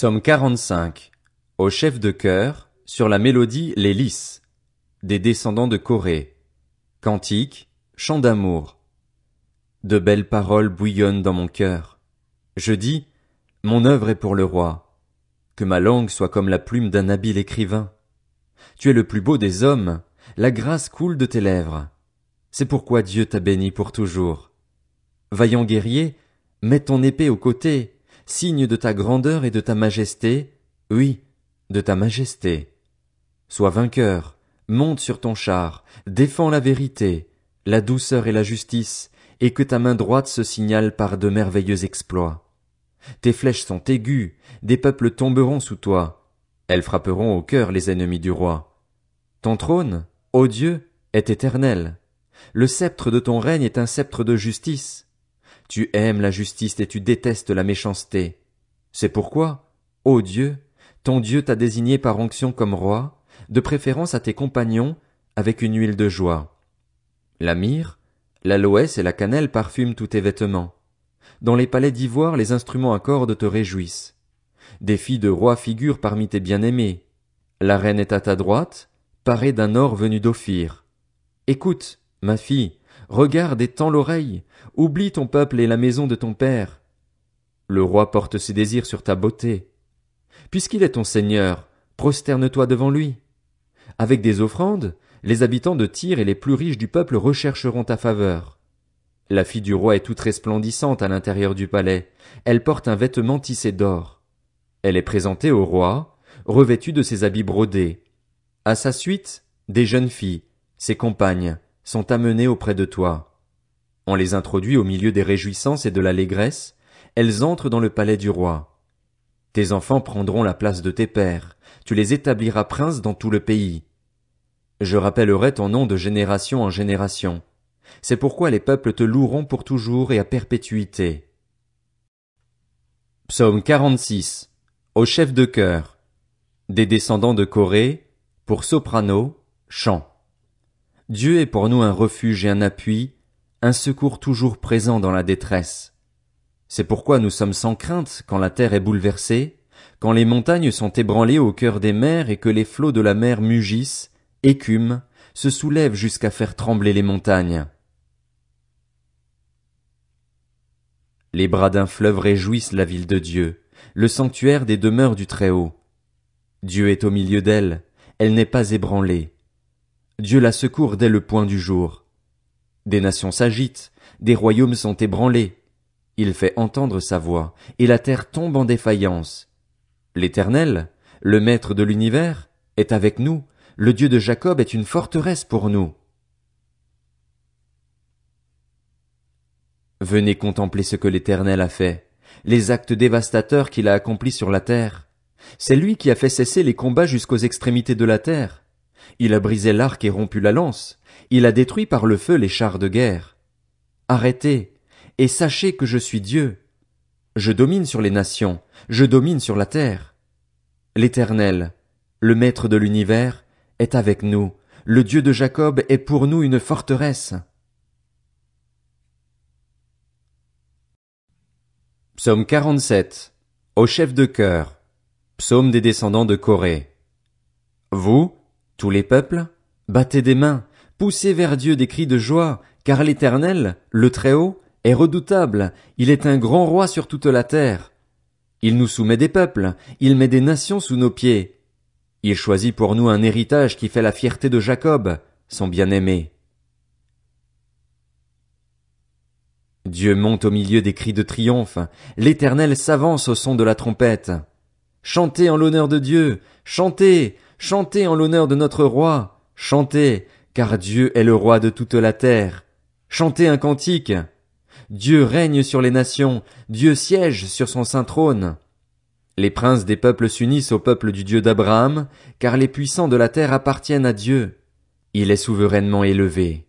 Somme 45. Au chef de chœur, sur la mélodie Les Lys. Des descendants de Corée. Cantique, chant d'amour. De belles paroles bouillonnent dans mon cœur. Je dis, mon œuvre est pour le roi. Que ma langue soit comme la plume d'un habile écrivain. Tu es le plus beau des hommes, la grâce coule de tes lèvres. C'est pourquoi Dieu t'a béni pour toujours. Vaillant guerrier, mets ton épée au côté, signe de ta grandeur et de ta majesté, oui, de ta majesté. Sois vainqueur, monte sur ton char, défends la vérité, la douceur et la justice, et que ta main droite se signale par de merveilleux exploits. Tes flèches sont aiguës, des peuples tomberont sous toi, elles frapperont au cœur les ennemis du roi. Ton trône, ô Dieu, est éternel. Le sceptre de ton règne est un sceptre de justice. Tu aimes la justice et tu détestes la méchanceté. C'est pourquoi, ô Dieu, ton Dieu t'a désigné par onction comme roi, de préférence à tes compagnons, avec une huile de joie. La myrrhe, l'aloès et la cannelle parfument tous tes vêtements. Dans les palais d'ivoire, les instruments à cordes te réjouissent. Des filles de rois figurent parmi tes bien-aimés. La reine est à ta droite, parée d'un or venu d'Ophir. Écoute, ma fille, Regarde et tends l'oreille. Oublie ton peuple et la maison de ton père. Le roi porte ses désirs sur ta beauté. Puisqu'il est ton Seigneur, prosterne-toi devant lui. Avec des offrandes, les habitants de Tyr et les plus riches du peuple rechercheront ta faveur. La fille du roi est toute resplendissante à l'intérieur du palais. Elle porte un vêtement tissé d'or. Elle est présentée au roi, revêtue de ses habits brodés. À sa suite, des jeunes filles, ses compagnes, sont amenés auprès de toi. On les introduit au milieu des réjouissances et de l'allégresse, elles entrent dans le palais du roi. Tes enfants prendront la place de tes pères, tu les établiras princes dans tout le pays. Je rappellerai ton nom de génération en génération. C'est pourquoi les peuples te loueront pour toujours et à perpétuité. Psaume 46. Au chef de chœur. Des descendants de Corée, pour soprano, chant. Dieu est pour nous un refuge et un appui, un secours toujours présent dans la détresse. C'est pourquoi nous sommes sans crainte quand la terre est bouleversée, quand les montagnes sont ébranlées au cœur des mers et que les flots de la mer mugissent, écument, se soulèvent jusqu'à faire trembler les montagnes. Les bras d'un fleuve réjouissent la ville de Dieu, le sanctuaire des demeures du Très-Haut. Dieu est au milieu d'elle, elle n'est pas ébranlée. Dieu la secourt dès le point du jour. Des nations s'agitent, des royaumes sont ébranlés. Il fait entendre sa voix, et la terre tombe en défaillance. L'Éternel, le Maître de l'univers, est avec nous, le Dieu de Jacob est une forteresse pour nous. Venez contempler ce que l'Éternel a fait, les actes dévastateurs qu'il a accomplis sur la terre. C'est lui qui a fait cesser les combats jusqu'aux extrémités de la terre. Il a brisé l'arc et rompu la lance. Il a détruit par le feu les chars de guerre. Arrêtez, et sachez que je suis Dieu. Je domine sur les nations, je domine sur la terre. L'Éternel, le Maître de l'univers, est avec nous, le Dieu de Jacob est pour nous une forteresse. Psaume 47. Au chef de cœur. Psaume des descendants de Corée. Vous, tous les peuples, battez des mains, poussez vers Dieu des cris de joie, car l'Éternel, le Très-Haut, est redoutable, il est un grand roi sur toute la terre. Il nous soumet des peuples, il met des nations sous nos pieds. Il choisit pour nous un héritage qui fait la fierté de Jacob, son bien-aimé. Dieu monte au milieu des cris de triomphe, l'Éternel s'avance au son de la trompette. Chantez en l'honneur de Dieu, chantez, Chantez en l'honneur de notre roi. Chantez, car Dieu est le roi de toute la terre. Chantez un cantique. Dieu règne sur les nations, Dieu siège sur son saint trône. Les princes des peuples s'unissent au peuple du Dieu d'Abraham, car les puissants de la terre appartiennent à Dieu. Il est souverainement élevé.